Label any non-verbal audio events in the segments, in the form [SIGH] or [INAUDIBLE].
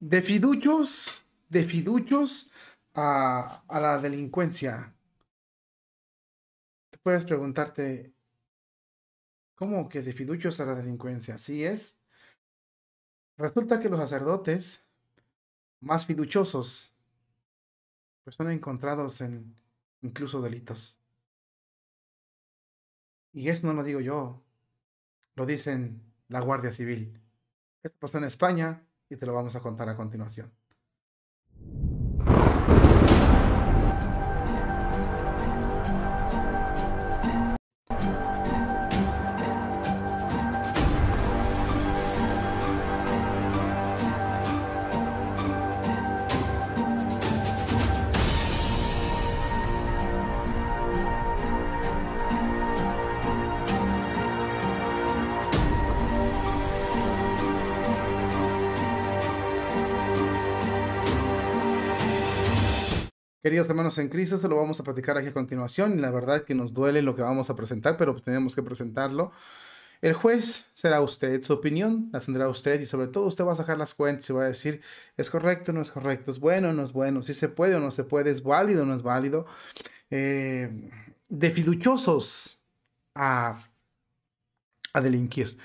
de fiduchos, de fiduchos a, la delincuencia. Te puedes preguntarte, ¿cómo que de fiduchos a la delincuencia? Sí es. Resulta que los sacerdotes más fiduchosos pues son encontrados en incluso delitos. Y eso no lo digo yo, lo dicen la Guardia Civil. Esto pasa en España, y te lo vamos a contar a continuación. Queridos hermanos en Cristo, se lo vamos a platicar aquí a continuación. La verdad que nos duele lo que vamos a presentar, pero tenemos que presentarlo. El juez será usted, su opinión la tendrá usted y sobre todo usted va a sacar las cuentas y va a decir, es correcto, o no es correcto, es bueno, o no es bueno, si se puede o no se puede, es válido, o no es válido. Eh, de fiduciosos a, a delinquir.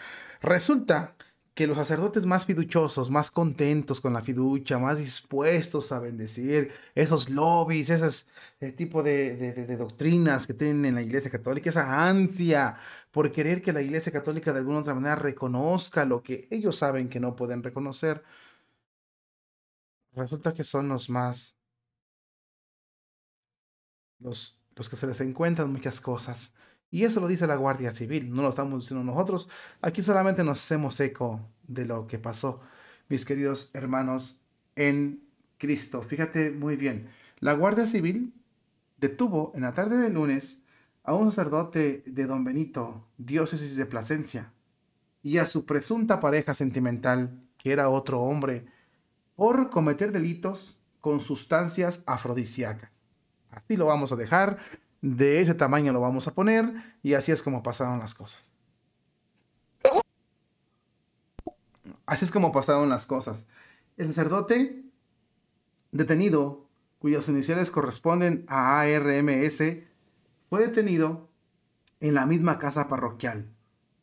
Resulta que los sacerdotes más fiduchosos, más contentos con la fiducia, más dispuestos a bendecir esos lobbies, esos eh, tipo de, doctrinas que tienen en la Iglesia Católica, esa ansia por querer que la Iglesia Católica de alguna otra manera reconozca lo que ellos saben que no pueden reconocer, resulta que son los más, los, los que se les encuentran muchas cosas y eso lo dice la Guardia Civil, no lo estamos diciendo nosotros. Aquí solamente nos hacemos eco de lo que pasó, mis queridos hermanos en Cristo. Fíjate muy bien, la Guardia Civil detuvo en la tarde del lunes a un sacerdote de Don Benito, diócesis de Plasencia, y a su presunta pareja sentimental, que era otro hombre, por cometer delitos con sustancias afrodisíacas. Así lo vamos a dejar de ese tamaño lo vamos a poner y así es como pasaron las cosas. Así es como pasaron las cosas. El sacerdote detenido, cuyas iniciales corresponden a ARMS, fue detenido en la misma casa parroquial,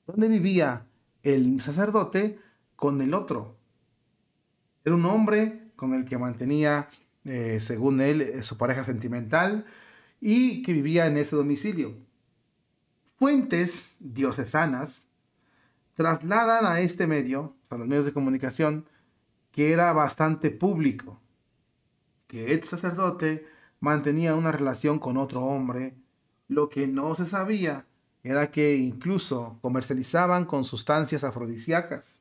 donde vivía el sacerdote con el otro. Era un hombre con el que mantenía, eh, según él, eh, su pareja sentimental, y que vivía en ese domicilio. Fuentes diocesanas trasladan a este medio, A los medios de comunicación, que era bastante público, que el sacerdote mantenía una relación con otro hombre. Lo que no se sabía era que incluso comercializaban con sustancias afrodisíacas.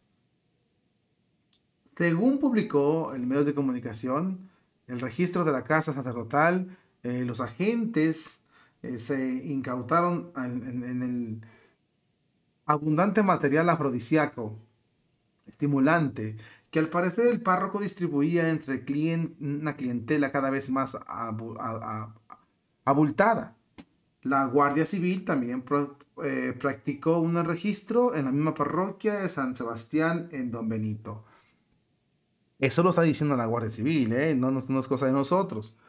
Según publicó el medio de comunicación, el registro de la casa sacerdotal eh, los agentes eh, se incautaron en, el abundante material afrodisíaco, estimulante, que al parecer el párroco distribuía entre una clientela cada vez más abultada. La Guardia Civil también eh, practicó un registro en la misma parroquia de San Sebastián en Don Benito. Eso lo está diciendo la Guardia Civil, no es cosa de nosotros.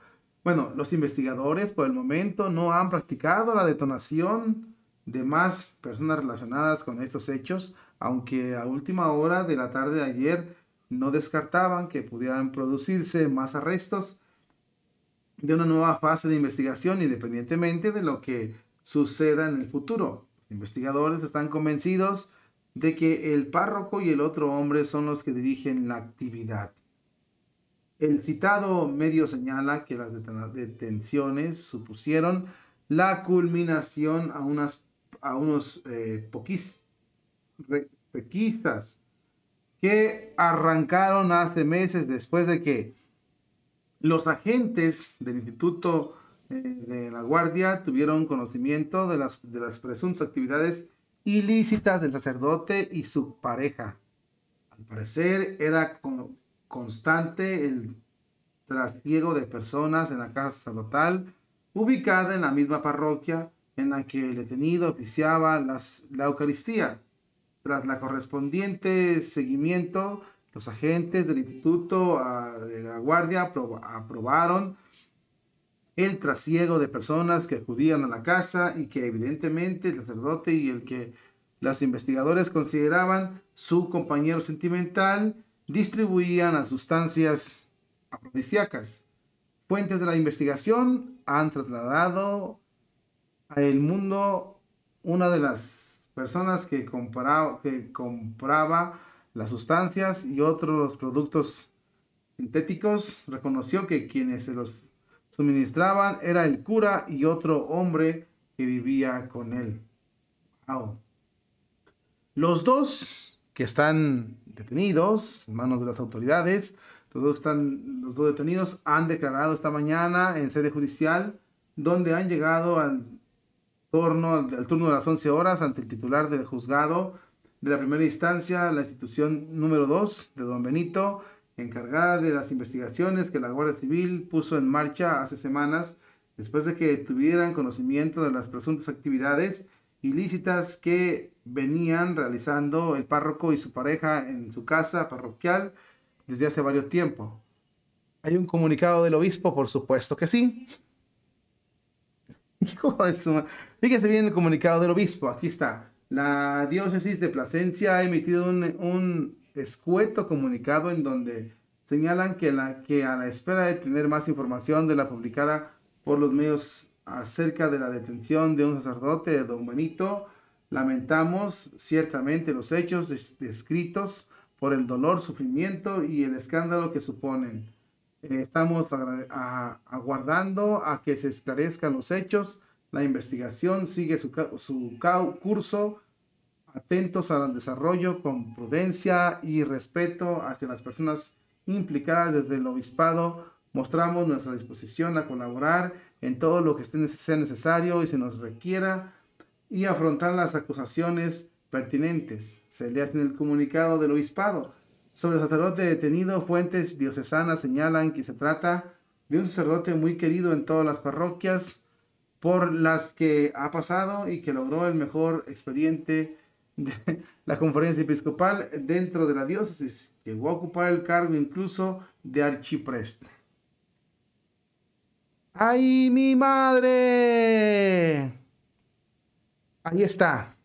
Bueno, los investigadores por el momento no han practicado la detonación de más personas relacionadas con estos hechos, aunque a última hora de la tarde de ayer no descartaban que pudieran producirse más arrestos de una nueva fase de investigación independientemente de lo que suceda en el futuro. Los investigadores están convencidos de que el párroco y el otro hombre son los que dirigen la actividad. El citado medio señala que las detenciones supusieron la culminación a, unas, a unos eh, que arrancaron hace meses después de que los agentes del Instituto eh, de la Guardia tuvieron conocimiento de las, de las presuntas actividades ilícitas del sacerdote y su pareja. Al parecer era constante el trasiego de personas en la casa sacerdotal, ubicada en la misma parroquia en la que el detenido oficiaba las, la Eucaristía. Tras la correspondiente seguimiento, los agentes del Instituto ah, de la Guardia aprobaron el trasiego de personas que acudían a la casa y que evidentemente el sacerdote y el que las investigadores consideraban su compañero sentimental distribuían las sustancias afrodisíacas. Fuentes de la investigación han trasladado al mundo una de las personas que, que compraba las sustancias y otros productos sintéticos reconoció que quienes se los suministraban era el cura y otro hombre que vivía con él. Wow. Los dos que están detenidos en manos de las autoridades. Los dos, detenidos han declarado esta mañana en sede judicial, donde han llegado al turno, al turno de las 11 horas ante el titular del juzgado de la primera instancia, la institución número 2 de Don Benito, encargada de las investigaciones que la Guardia Civil puso en marcha hace semanas, después de que tuvieran conocimiento de las presuntas actividades ilícitas que venían realizando el párroco y su pareja en su casa parroquial desde hace varios tiempos. ¿Hay un comunicado del obispo? Por supuesto que sí. [LAUGHS] Hijo Fíjese bien el comunicado del obispo. Aquí está. La diócesis de Plasencia ha emitido un, escueto comunicado en donde señalan que, la, que a la espera de tener más información de la publicada por los medios acerca de la detención de un sacerdote, don Benito, lamentamos ciertamente los hechos descritos por el dolor, sufrimiento y el escándalo que suponen. Eh, estamos aguardando a que se esclarezcan los hechos. La investigación sigue su, su curso, atentos al desarrollo con prudencia y respeto hacia las personas implicadas desde el obispado. Mostramos nuestra disposición a colaborar en todo lo que sea necesario y se nos requiera y afrontar las acusaciones pertinentes. Se le hace en el comunicado del obispado. Sobre el sacerdote detenido, fuentes diocesanas señalan que se trata de un sacerdote muy querido en todas las parroquias por las que ha pasado y que logró el mejor expediente de [LAUGHS] la conferencia episcopal dentro de la diócesis. Llegó a ocupar el cargo incluso de archipreste. ¡Ay, mi madre! Ahí está.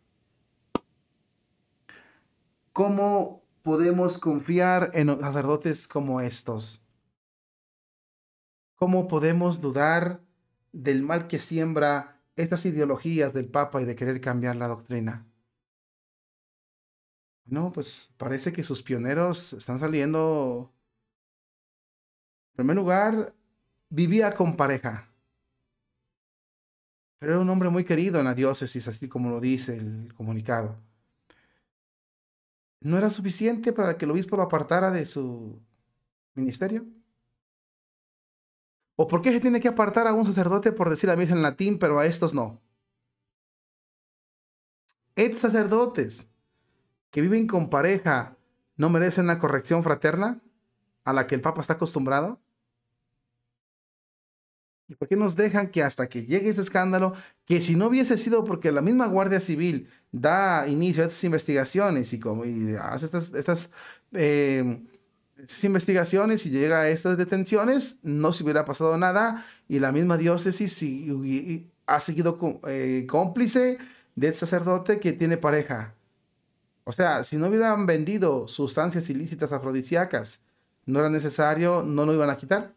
¿Cómo podemos confiar en sacerdotes como estos? ¿Cómo podemos dudar del mal que siembra estas ideologías del Papa y de querer cambiar la doctrina? No, pues parece que sus pioneros están saliendo. En primer lugar, vivía con pareja. Pero era un hombre muy querido en la diócesis, así como lo dice el comunicado. ¿No era suficiente para que el obispo lo apartara de su ministerio? ¿O por qué se tiene que apartar a un sacerdote por decir la misa en latín, pero a estos no? Estos sacerdotes que viven con pareja no merecen la corrección fraterna a la que el Papa está acostumbrado. ¿Y por qué nos dejan que hasta que llegue ese escándalo, que si no hubiese sido porque la misma Guardia Civil da inicio a estas investigaciones y, hace eh, estas, investigaciones y llega a estas detenciones, no se hubiera pasado nada y la misma diócesis ha seguido eh, cómplice cómplice del este sacerdote que tiene pareja. O sea, si no hubieran vendido sustancias ilícitas afrodisíacas, no era necesario, no lo iban a quitar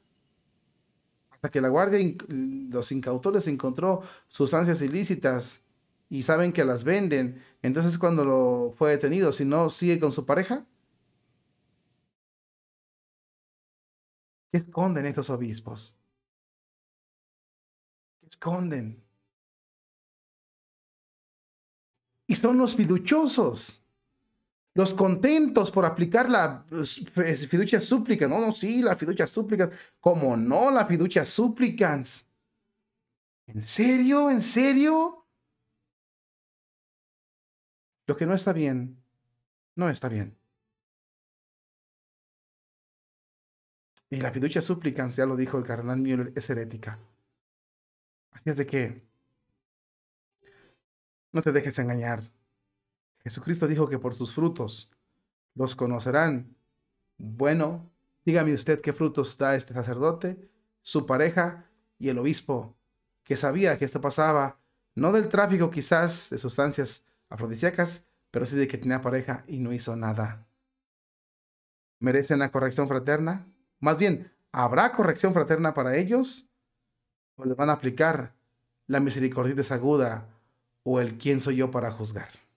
hasta que la guardia, los incautores encontró sustancias ilícitas y saben que las venden. Entonces cuando lo fue detenido, si no sigue con su pareja. ¿Qué esconden estos obispos? ¿Qué esconden? Y son los fiduchosos los contentos por aplicar la eh, fiducia súplica. No, no, sí, la fiducia súplica. Como no, la fiducia súplicas, ¿En serio? ¿En serio? Lo que no está bien, no está bien. Y la fiducia súplica, ya lo dijo el carnal Müller, es herética. Así es de que no te dejes engañar. Jesucristo dijo que por sus frutos los conocerán. Bueno, dígame usted qué frutos da este sacerdote, su pareja y el obispo, que sabía que esto pasaba, no del tráfico quizás de sustancias afrodisíacas, pero sí de que tenía pareja y no hizo nada. ¿Merecen la corrección fraterna? Más bien, ¿habrá corrección fraterna para ellos? ¿O les van a aplicar la misericordia desaguda o el quién soy yo para juzgar?